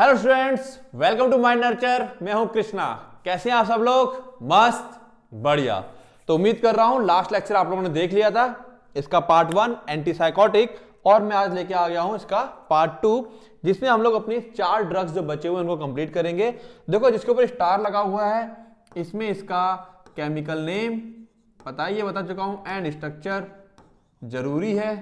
hello students welcome to Mind Nurture मैं हूं कृष्णा कैसे हैं आप सब लोग मस्त बढ़िया तो उम्मीद कर रहा हूं लास्ट लेक्चर आप लोगों ने देख लिया था इसका पार्ट वन एंटीसाइकोटिक और मैं आज लेके आ गया हूं इसका पार्ट टू जिसमें हम लोग अपनी चार ड्रग्स जो बचे हुए उनको कंप्लीट करेंगे देखो जिसके ऊपर स्टार लगा हुआ है इसमें इसका केमिकल नेम पता बता चुका हूं एंड स्ट्रक्चर जरूरी है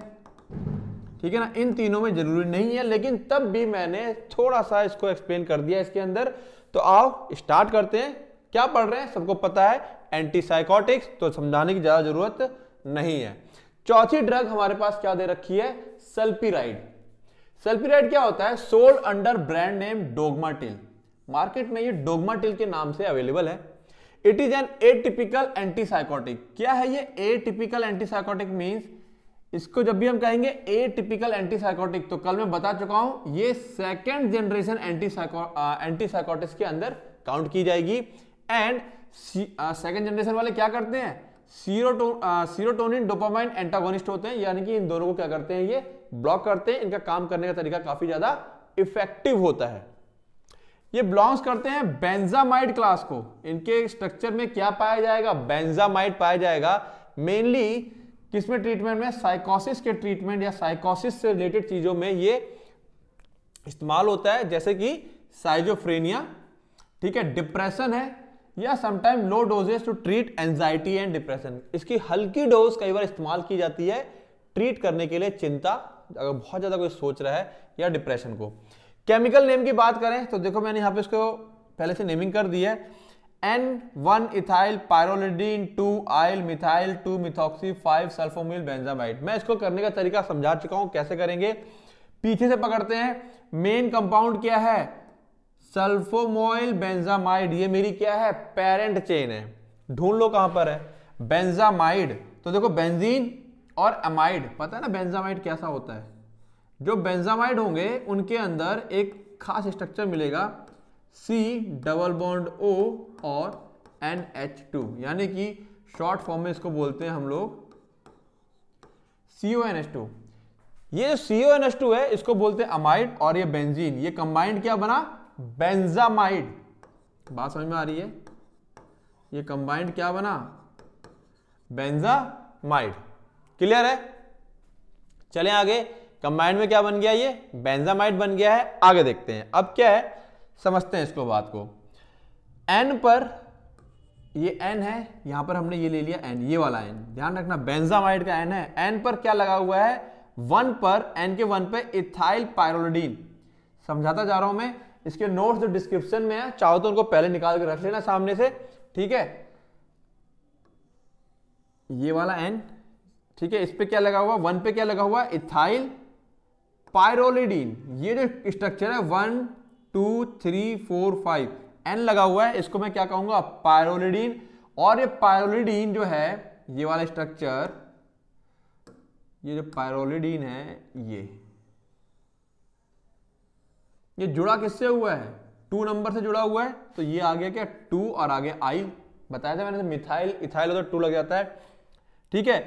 ठीक है ना इन तीनों में जरूरी नहीं है लेकिन तब भी मैंने थोड़ा सा इसको एक्सप्लेन कर दिया इसके अंदर तो आओ स्टार्ट करते हैं क्या पढ़ रहे हैं सबको पता है एंटीसाइकोटिक्स तो समझाने की ज्यादा जरूरत नहीं है चौथी ड्रग हमारे पास क्या दे रखी है सल्पीराइड सल्पीराइड क्या होता है sold under brand name Dogmatil market में ये डोगमाटिल के नाम से अवेलेबल है it is an atypical antipsychotic क्या है ये एटिपिकल एंटीसाइकोटिक मींस इसको जब भी हम कहेंगे ए टिपिकल एंटीसाइकोटिक तो कल मैं बता चुका हूं ये सेकेंड जनरेशन एंटीसाइकोटिक्स के अंदर काउंट की जाएगी एंड सेकेंड जनरेशन वाले क्या करते हैं सीरोटोनिन डोपामाइन एंटागोनिस्ट होते हैं यानी कि इन दोनों को क्या करते हैं ये ब्लॉक करते हैं इनका काम करने का तरीका काफी ज्यादा इफेक्टिव होता है ये बिलोंग्स करते हैं बेंजामाइड क्लास को इनके स्ट्रक्चर में क्या पाया जाएगा बेंजामाइड पाया जाएगा मेनली किसमें ट्रीटमेंट में साइकोसिस के ट्रीटमेंट या साइकोसिस से रिलेटेड चीजों में ये इस्तेमाल होता है जैसे कि साइजोफ्रेनिया ठीक है डिप्रेशन है या sometime low doses to treat anxiety and depression इसकी हल्की डोज कई बार इस्तेमाल की जाती है ट्रीट करने के लिए चिंता अगर बहुत ज़्यादा कोई सोच रहा है या डिप्रेशन को केमिकल नेम की बात करें तो देखो मैंने यहां पे इसको पहले से नेमिंग कर दी है N one ethyl pyrrolidine two yl methyl two methoxy five sulfamoyl benzamide मैं इसको करने का तरीका समझा चुका हूं कैसे करेंगे पीछे से पकड़ते हैं मेन कंपाउंड क्या है सल्फोमोइल बेंजामाइड ये मेरी क्या है पेरेंट चेन है ढूंढ लो कहां पर है बेंजामाइड तो देखो बेंजीन और अमाइड पता है ना बेंजामाइड कैसा होता है जो बेंजामाइड होंगे उनके अंदर एक खास स्ट्रक्चर मिलेगा सी डबल बॉन्ड ओ और एन एच टू यानी कि शॉर्ट फॉर्म में इसको बोलते हैं हम लोग C O N H two ये जो C O N H two है इसको बोलते हैं अमाइड और ये बेंजीन ये कंबाइंड क्या बना बेंजामाइड बात समझ में आ रही है ये कंबाइंड क्या बना बेंजामाइड क्लियर है चले आगे कंबाइंड में क्या बन गया ये बेंजामाइड बन गया है आगे देखते हैं अब क्या है समझते हैं इसको बात को एन पर ये एन है यहां पर हमने ये ले लिया एन ये वाला एन ध्यान रखना बेंजामाइड का एन है एन पर क्या लगा हुआ है वन पर एन के वन पे इथाइल पायरोडीन समझाता जा रहा हूं मैं इसके नोट्स जो डिस्क्रिप्शन में है चाहो तो उनको पहले निकाल के रख लेना सामने से ठीक है ये वाला एन ठीक है इस पे क्या लगा हुआ वन पे क्या लगा हुआ इथाइल पायरोलिडीन ये जो स्ट्रक्चर है one two three four five N लगा हुआ है इसको मैं क्या कहूंगा पायरोलिडीन और ये पायरोलिडीन जो है ये वाला स्ट्रक्चर ये जो पायरोलिडीन है ये ये जुड़ा किससे हुआ है टू नंबर से जुड़ा हुआ है तो ये आ गया क्या टू और आगे आई बताया था मैंने मिथाइल इथाइल तो टू लग जाता है ठीक है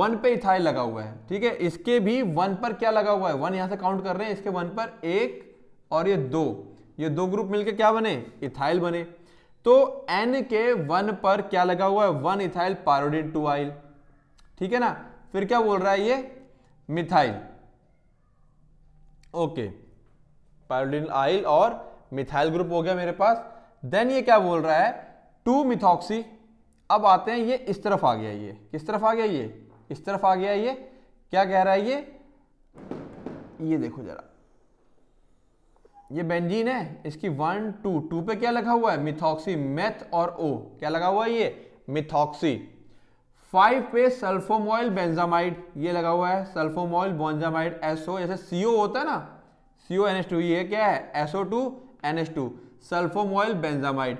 वन पे इथाइल लगा हुआ है ठीक है इसके भी वन पर क्या लगा हुआ है वन यहां से काउंट कर रहे हैं इसके वन पर एक और ये दो ये दो ग्रुप मिलकर क्या बने इथाइल बने तो एन के वन पर क्या लगा हुआ है one ethyl pyrrolidine two yl ठीक है ना फिर क्या बोल रहा है ये मिथाइल ओके पारोडिन आइल और मिथाइल ग्रुप हो गया मेरे पास देन ये क्या बोल रहा है टू मिथॉक्सी अब आते हैं ये इस तरफ आ गया ये किस तरफ आ गया ये इस तरफ आ गया ये क्या कह रहा है ये ये देखो जरा ये बेंजीन है इसकी वन टू टू पे क्या लगा हुआ है मिथॉक्सी मेथ और ओ क्या लगा हुआ है ये मिथॉक्सी फाइव पे सल्फोमोइल बेंजामाइड ये लगा हुआ है सल्फोमोइल बोन्जामाइड एसओ जैसे सीओ होता है ना सीओ एनएच टू ये क्या है SO two N S two sulfamoyl benzamide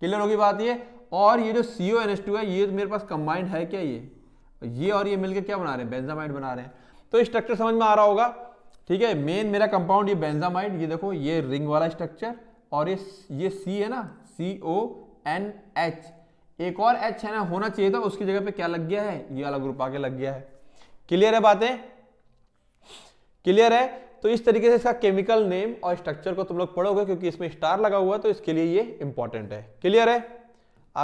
clear होगी बात ये और ये जो सीओ एनएच टू है ये मेरे पास कंबाइंड है क्या ये ये और ये मिलकर क्या बना रहे हैं बेंजामाइड बना रहे हैं तो स्ट्रक्चर समझ में आ रहा होगा ठीक है मेन मेरा कंपाउंड ये बेंजामाइड ये देखो ये रिंग वाला स्ट्रक्चर और ये ये सी है ना सी ओ एन एच एक और एच है ना होना चाहिए था उसकी जगह पे क्या लग गया है ये वाला ग्रुप आगे लग गया है क्लियर है बातें क्लियर है तो इस तरीके से इसका केमिकल नेम और स्ट्रक्चर को तुम लोग पढ़ोगे क्योंकि इसमें स्टार लगा हुआ है तो इसके लिए ये इंपॉर्टेंट है क्लियर है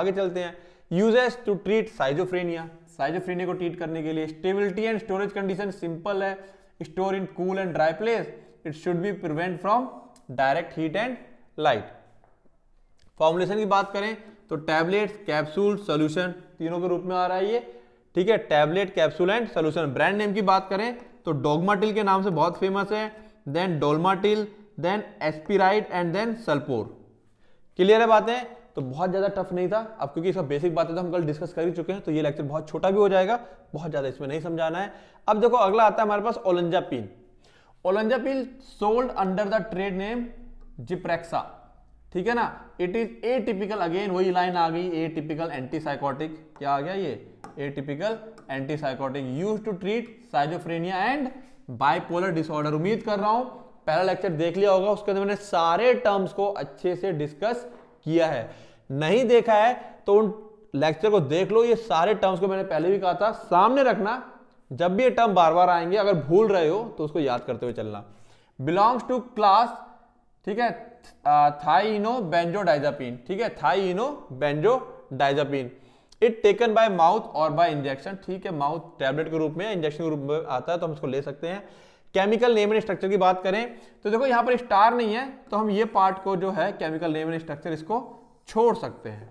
आगे चलते हैं uses to treat schizophrenia schizophrenia को ट्रीट करने के लिए stability and storage condition simple है store in cool and dry place it should be prevent from direct heat and light formulation की बात करें तो टैबलेट कैप्सूल सोल्यूशन तीनों के रूप में आ रहा है ये ठीक है tablet capsule and solution brand name की बात करें तो डोगमाटिल के नाम से बहुत फेमस है then Dolmatil then Espiride and then Sulpor clear है बातें तो बहुत ज़्यादा टफ नहीं था अब क्योंकि इसका बेसिक बातें तो हम कल डिस्कस कर ही चुके हैं तो ये लेक्चर बहुत छोटा भी हो जाएगा बहुत ज़्यादा इसमें नहीं समझाना है अब देखो अगला आता है हमारे पास olanzapine olanzapine sold under the trade name Zyprexa ठीक है ना it is atypical again वही लाइन आ गई ए टिपिकल एंटीसाइकोटिक क्या आ गया ये atypical antipsychotic use to treat schizophrenia and bipolar disorder उम्मीद कर रहा हूं पहला लेक्चर देख लिया होगा उसके अंदर मैंने सारे टर्म्स को अच्छे से डिस्कस किया है नहीं देखा है तो उन लेक्चर को देख लो ये सारे टर्म्स को मैंने पहले भी कहा था सामने रखना जब भी ये टर्म बार बार आएंगे अगर भूल रहे हो तो उसको याद करते हुए चलना बिलोंग्स टू क्लास ठीक है थाइनो बेंजोडाइजापिन ठीक है thieno benzodiazepine it taken by mouth और बाय इंजेक्शन ठीक है माउथ टैबलेट के रूप में इंजेक्शन के रूप में आता है तो हम इसको ले सकते हैं केमिकल नेम एंड स्ट्रक्चर की बात करें तो देखो यहां पर स्टार नहीं है तो हम ये पार्ट को जो है केमिकल नेम एंड स्ट्रक्चर इसको छोड़ सकते हैं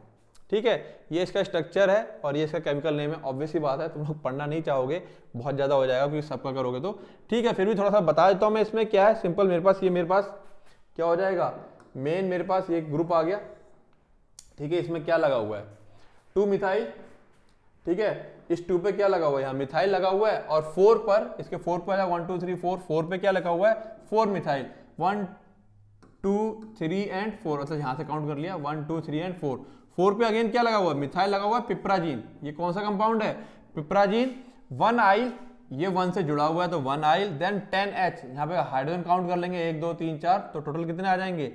ठीक है ये इसका स्ट्रक्चर है और ये इसका केमिकल नेम है ऑब्वियसली बात है तुम लोग पढ़ना नहीं चाहोगे बहुत ज़्यादा हो जाएगा क्योंकि सबका करोगे तो ठीक है फिर भी थोड़ा सा बता देता हूँ मैं इसमें क्या है सिंपल मेरे पास ये मेरे पास क्या हो जाएगा मेन मेरे पास ये ग्रुप आ गया ठीक है इसमें क्या लगा हुआ है टू मिथाइल ठीक है इस टू पे क्या लगा हुआ है यहाँ मिथाइल लगा हुआ है और फोर पर इसके फोर पर one two three four four पे क्या लगा हुआ है four methyl one two three and four मतलब अच्छा, यहाँ से काउंट कर लिया one two three and four four पे अगेन क्या लगा हुआ है मिथाइल लगा हुआ है पिप्राजीन ये कौन सा कंपाउंड है पिपराजीन वन आइल ये वन से जुड़ा हुआ है तो one yl then ten H यहाँ पे हाइड्रोजन काउंट कर लेंगे एक दो तीन चार तो टोटल कितने आ जाएंगे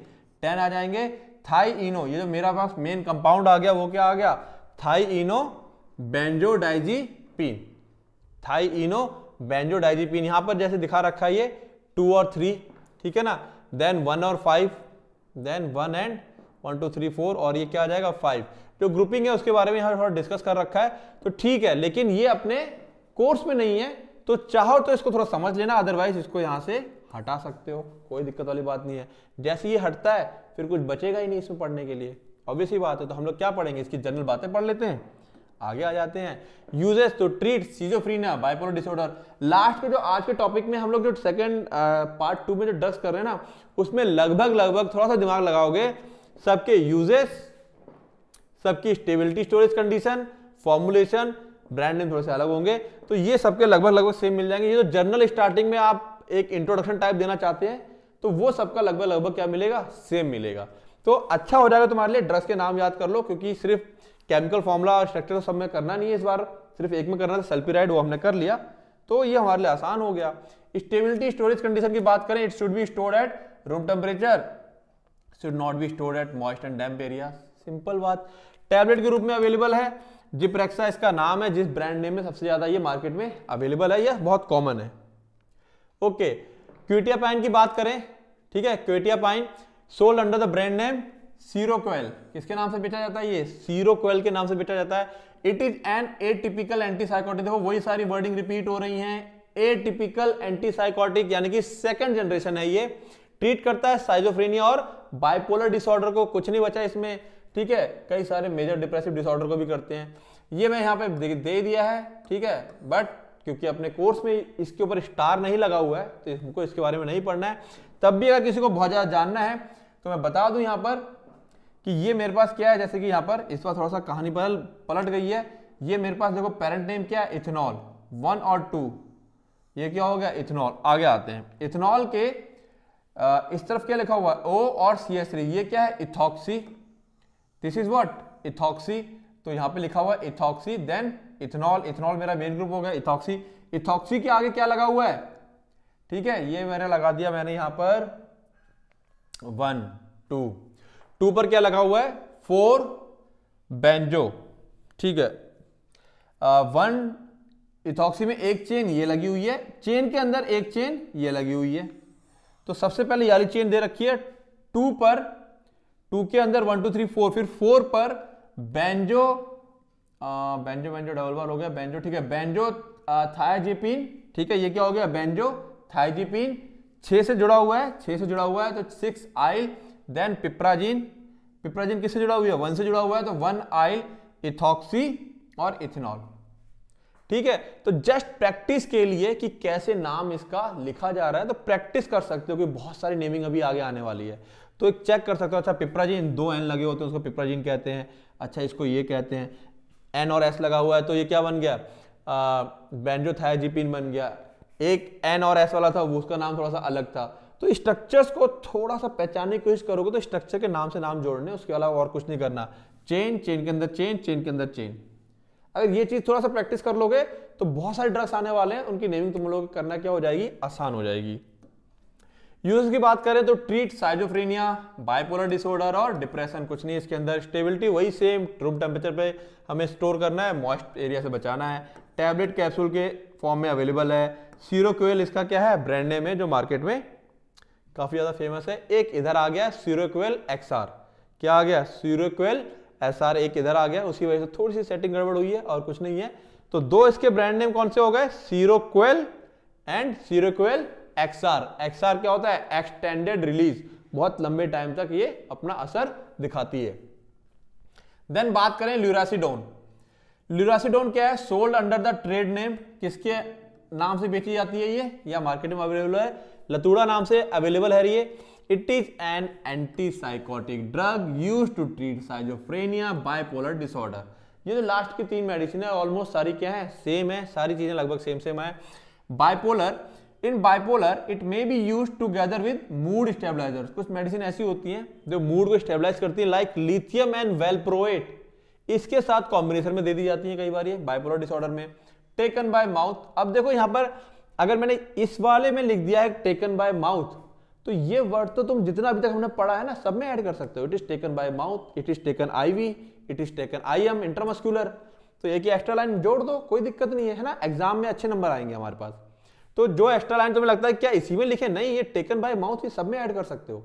टेन आ जाएंगे थाई इनो ये जो मेरा पास मेन कंपाउंड आ गया वो क्या आ गया thieno benzodiazepine thieno pine यहाँ पर जैसे दिखा रखा है ये टू और थ्री ठीक है ना देन वन और five then one and one two three four और ये क्या आ जाएगा फाइव जो ग्रुपिंग है उसके बारे में यहाँ थोड़ा डिस्कस कर रखा है तो ठीक है लेकिन ये अपने कोर्स में नहीं है तो चाहो तो इसको थोड़ा समझ लेना अदरवाइज इसको यहाँ से हटा सकते हो कोई दिक्कत वाली बात नहीं है जैसे ये हटता है फिर कुछ बचेगा ही नहीं इसमें पढ़ने के लिए ऑब्वियस ही बात है तो हम लोग क्या पढ़ेंगे इसकी जनरल बातें पढ़ लेते हैं आगे आ जाते हैं uses to treat schizophrenia bipolar disorder last के जो आज के टॉपिक में हम लोग जो सेकंड पार्ट टू में जो डस्क कर रहे हैं ना उसमें लगभग लगभग थोड़ा सा दिमाग लगाओगे सबके यूजेस सबकी stability storage condition formulation brand name थोड़े से अलग होंगे तो ये सबके लगभग लगभग सेम मिल जाएंगे ये जो जनरल स्टार्टिंग में आप एक इंट्रोडक्शन टाइप देना चाहते हैं तो वो सबका लगभग लगभग क्या मिलेगा सेम मिलेगा तो अच्छा हो जाएगा तुम्हारे लिए ड्रग्स के नाम याद कर लो क्योंकि सिर्फ केमिकल फॉर्मूला और स्ट्रक्चर सब में करना नहीं है इस बार सिर्फ एक में करना था सल्फिराइड वो हमने कर लिया तो ये हमारे लिए आसान हो गया स्टेबिलिटी स्टोरेज कंडीशन की बात करें it should be stored at room temperature should not be stored at moist and damp area simple बात टैबलेट के रूप में अवेलेबल है जिप्रेक्सा इसका नाम है जिस ब्रांड नेम में सबसे ज्यादा ये मार्केट में अवेलेबल है यह बहुत कॉमन है ओके क्यूटिया पाइन की बात करें ठीक है quetiapine sold under the brand name Sero किसके नाम से बेचा जाता है ये सीरो के नाम से बेचा जाता है it is an atypical antipsychotic देखो वही सारी वर्डिंग रिपीट हो रही हैं ए टिपिकल एंटीसाइकोटिक यानी कि सेकंड जनरेशन है ये ट्रीट करता है साइजोफ्रेनिया और बाइपोलर डिसऑर्डर को कुछ नहीं बचा इसमें ठीक है कई सारे मेजर डिप्रेसिव डिसऑर्डर को भी करते हैं ये मैं यहाँ पे दे, दिया है ठीक है बट क्योंकि अपने कोर्स में इसके ऊपर स्टार नहीं लगा हुआ है तो हमको इसके बारे में नहीं पढ़ना है तब भी अगर किसी को बहुत ज़्यादा जानना है तो मैं बता दूं यहाँ पर कि ये मेरे पास क्या है जैसे कि यहाँ पर इस बार थोड़ा सा कहानी बदल पलट गई है ये मेरे पास देखो पेरेंट नेम क्या है इथेनॉल वन और टू ये क्या हो गया इथेनॉल आगे आते हैं इथेनॉल के इस तरफ क्या लिखा हुआ है ओ और सी एस ये क्या है ethoxy this is what ethoxy तो यहाँ पे लिखा हुआ है इथॉक्सी देन इथेनॉल इथेनॉल मेरा मेन ग्रुप हो गया इथॉक्सी इथॉक्सी के आगे क्या लगा हुआ है ठीक है ये मैंने लगा दिया मैंने यहाँ पर वन टू टू पर क्या लगा हुआ है फोर बेंजो ठीक है वन इथॉक्सी में एक चेन ये लगी हुई है चेन के अंदर एक चेन ये लगी हुई है तो सबसे पहले याली चेन दे रखी है टू पर टू के अंदर वन टू थ्री फोर फिर फोर पर बेंजो आ, बेंजो बेंजो डबल बार हो गया बेंजो ठीक है बेंजो थायाजीपिन ठीक है ये क्या हो गया बेंजो थायाजीपिन छे से जुड़ा हुआ है छे से जुड़ा हुआ है तो सिक्स आई देन पिप्राजीन पिप्राजीन किससे जुड़ा हुआ है वन से जुड़ा हुआ है तो वन आइल इथॉक्सी और इथेनॉल ठीक है तो जस्ट प्रैक्टिस के लिए कि कैसे नाम इसका लिखा जा रहा है तो प्रैक्टिस कर सकते हो कि बहुत सारी नेमिंग अभी आगे आने वाली है तो एक चेक कर सकते हो अच्छा पिप्राजीन दो एन लगे होते हैं उसको पिप्राजीन कहते हैं अच्छा इसको ये कहते हैं एन और एस लगा हुआ है तो ये क्या बन गया बेंजोथायाजीपिन बन गया एक एन और एस वाला था वो उसका नाम थोड़ा सा अलग था तो स्ट्रक्चर्स को थोड़ा सा पहचानने की कोशिश करोगे तो स्ट्रक्चर के नाम से नाम जोड़ने उसके अलावा और कुछ नहीं करना चेन चेन के अंदर चेन चेन के अंदर चेन अगर ये चीज़ थोड़ा सा प्रैक्टिस कर लोगे तो बहुत सारे ड्रग्स आने वाले हैं उनकी नेमिंग तुम लोग करना क्या हो जाएगी आसान हो जाएगी यूज की बात करें तो ट्रीट साइजोफ्रेनिया बाइपोलर डिसऑर्डर और डिप्रेशन कुछ नहीं इसके अंदर स्टेबिलिटी वही सेम रूम टेम्परेचर पे हमें स्टोर करना है मॉइस्ट एरिया से बचाना है टैबलेट कैप्सूल के फॉर्म में अवेलेबल है सीरो इसका क्या है ब्रांड नेम है जो मार्केट में काफ़ी ज़्यादा फेमस है एक इधर आ गया सीरोक्वेल एक्सआर क्या आ गया सीरोक्वेल एस आर एक इधर आ गया उसी वजह से थोड़ी सी सेटिंग गड़बड़ हुई है और कुछ नहीं है तो दो इसके ब्रांड नेम कौन से हो गए Seroquel and Seroquel XR XR क्या होता है एक्सटेंडेड रिलीज बहुत लंबे टाइम तक ये अपना असर दिखाती है देन बात करें ल्यूरासीडोन ल्यूरासीडोन क्या है sold under the trade name किसके नाम से बेची जाती है ये या मार्केट में अवेलेबल है लतूड़ा नाम से अवेलेबल है ये it is an antipsychotic drug use to treat schizophrenia bipolar disorder ये जो लास्ट की तीन मेडिसिन है ऑलमोस्ट सारी क्या है सेम है सारी चीजें लगभग सेम सेम है bipolar in bipolar it may be use together with mood stabiliser कुछ मेडिसिन ऐसी होती हैं जो मूड को स्टेबलाइज करती है लाइक लिथियम एंड वेलप्रोएट इसके साथ कॉम्बिनेशन में दे दी जाती है कई बार ये बाइपोलर डिसऑर्डर में टेकन बाय माउथ अब देखो यहां पर अगर मैंने इस वाले में लिख दिया है टेकन बाय माउथ तो ये वर्ड तो तुम जितना अभी तक हमने पढ़ा है ना सब में ऐड कर सकते हो it is taken by mouth it is taken V it is taken I M intermuscular तो एक ही एक्स्ट्रा लाइन जोड़ दो कोई दिक्कत नहीं है ना एग्जाम में अच्छे नंबर आएंगे हमारे पास तो जो एक्स्ट्रा लाइन तुम्हें लगता है क्या इसी में लिखे नहीं ये टेकन बाय माउथ ये सब में ऐड कर सकते हो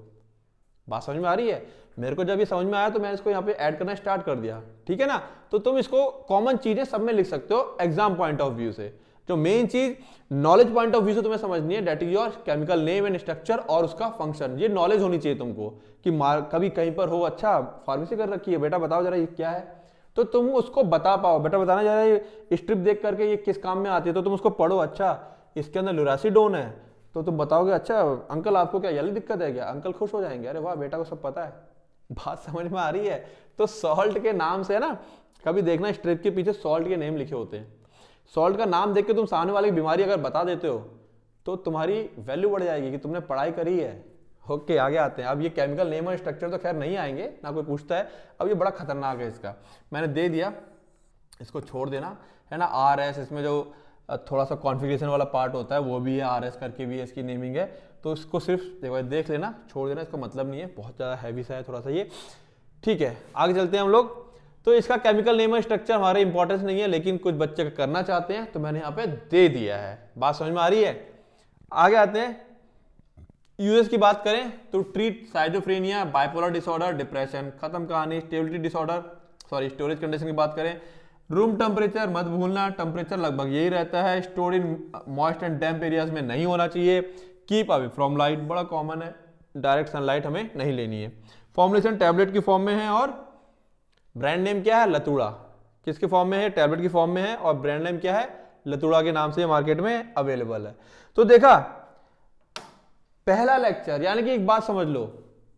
बात समझ में आ रही है मेरे को जब ये समझ में आया तो मैंने इसको यहाँ पे ऐड करना स्टार्ट कर दिया ठीक है ना तो तुम इसको कॉमन चीजें सब में लिख सकते हो एग्जाम पॉइंट ऑफ व्यू से जो तो मेन चीज नॉलेज पॉइंट ऑफ व्यू से तुम्हें समझनी है that is your chemical name and structure और उसका फंक्शन ये नॉलेज होनी चाहिए तुमको कि कभी कहीं पर हो अच्छा फार्मेसी कर रखी है बेटा बताओ जरा ये क्या है तो तुम उसको बता पाओ बेटा बताना जरा ये स्ट्रिप देख करके ये किस काम में आती है तो तुम उसको पढ़ो अच्छा इसके अंदर लुरासीडोन है तो तुम बताओगे अच्छा अंकल आपको क्या यही दिक्कत है क्या अंकल खुश हो जाएंगे अरे वाह बेटा को सब पता है बात समझ में आ रही है तो सॉल्ट के नाम से है ना कभी देखना स्ट्रिप के पीछे सॉल्ट के नेम लिखे होते हैं सॉल्ट का नाम देख के तुम सामने वाले की बीमारी अगर बता देते हो तो तुम्हारी वैल्यू बढ़ जाएगी कि तुमने पढ़ाई करी है ओके आगे आते हैं अब ये केमिकल नेम और स्ट्रक्चर तो खैर नहीं आएंगे ना कोई पूछता है अब ये बड़ा खतरनाक है इसका मैंने दे दिया इसको छोड़ देना है ना आर एस इसमें जो थोड़ा सा कॉन्फ़िगरेशन वाला पार्ट होता है वो भी है आर एस करके भी है इसकी नेमिंग है तो इसको सिर्फ देखो देख लेना छोड़ देना इसका मतलब नहीं है बहुत ज़्यादा हैवी सा है थोड़ा सा ये ठीक है आगे चलते हैं हम लोग तो इसका केमिकल नेम और स्ट्रक्चर हमारे इंपॉर्टेंस नहीं है लेकिन कुछ बच्चे का करना चाहते हैं तो मैंने यहाँ पे दे दिया है बात समझ में आ रही है आगे आते हैं यूएस की बात करें तो treat schizophrenia bipolar disorder depression खत्म कहानी stability disorder sorry storage condition की बात करें रूम टेम्परेचर मत भूलना टेम्परेचर लगभग यही रहता है store in moist and damp areas में नहीं होना चाहिए कीप अवे फ्रॉम लाइट बड़ा कॉमन है डायरेक्ट सनलाइट हमें नहीं लेनी है फॉर्मुलेशन टैबलेट की फॉर्म में है और ब्रांड नेम क्या है लतूड़ा किसके फॉर्म में है टैबलेट की फॉर्म में है और ब्रांड नेम क्या है लतूड़ा के नाम से मार्केट में अवेलेबल है तो देखा पहला लेक्चर यानी कि एक बात समझ लो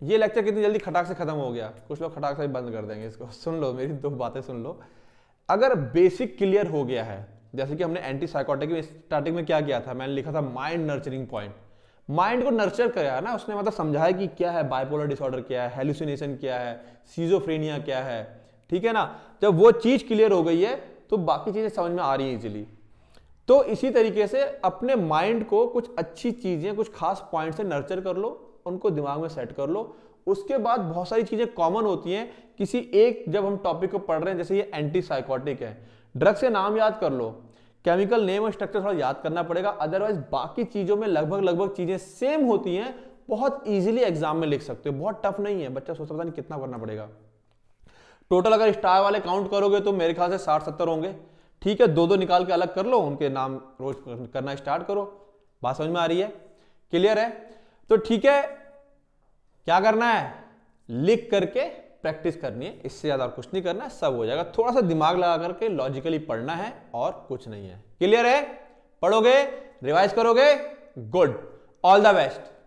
ये लेक्चर कितनी जल्दी खटाक से खत्म हो गया कुछ लोग खटाक से बंद कर देंगे इसको सुन लो मेरी दो बातें सुन लो अगर बेसिक क्लियर हो गया है जैसे कि हमने एंटी साइकोटिक में स्टार्टिंग में क्या किया था मैंने लिखा था माइंड नर्चरिंग पॉइंट माइंड को नर्चर कराया ना उसने मतलब समझाया कि क्या है बाइपोलर डिसऑर्डर क्या है हेलुसिनेशन क्या है सीजोफ्रेनिया क्या है ठीक है ना जब वो चीज़ क्लियर हो गई है तो बाकी चीज़ें समझ में आ रही हैं इजिली तो इसी तरीके से अपने माइंड को कुछ अच्छी चीज़ें कुछ खास पॉइंट से नर्चर कर लो उनको दिमाग में सेट कर लो उसके बाद बहुत सारी चीज़ें कॉमन होती हैं किसी एक जब हम टॉपिक को पढ़ रहे हैं जैसे ये एंटी साइकोटिक है ड्रग से नाम याद कर लो केमिकल नेम और स्ट्रक्चर थोड़ा याद करना पड़ेगा अदरवाइज बाकी चीजों में लगभग लगभग चीजें सेम होती हैं बहुत इजीली एग्जाम में लिख सकते हो बहुत टफ नहीं है बच्चा सोच पता नहीं कितना करना पड़ेगा टोटल अगर स्टार वाले काउंट करोगे तो मेरे ख्याल से साठ सत्तर होंगे ठीक है दो दो निकाल के अलग कर लो उनके नाम रोज करना स्टार्ट करो बात समझ में आ रही है क्लियर है तो ठीक है क्या करना है लिख करके प्रैक्टिस करनी है इससे ज़्यादा और कुछ नहीं करना है सब हो जाएगा थोड़ा सा दिमाग लगा करके लॉजिकली पढ़ना है और कुछ नहीं है क्लियर है पढ़ोगे रिवाइज करोगे गुड ऑल द बेस्ट